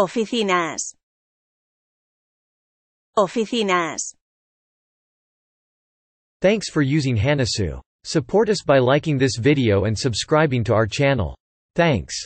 Oficinas. Oficinas. Thanks for using Hanasu. Support us by liking this video and subscribing to our channel. Thanks.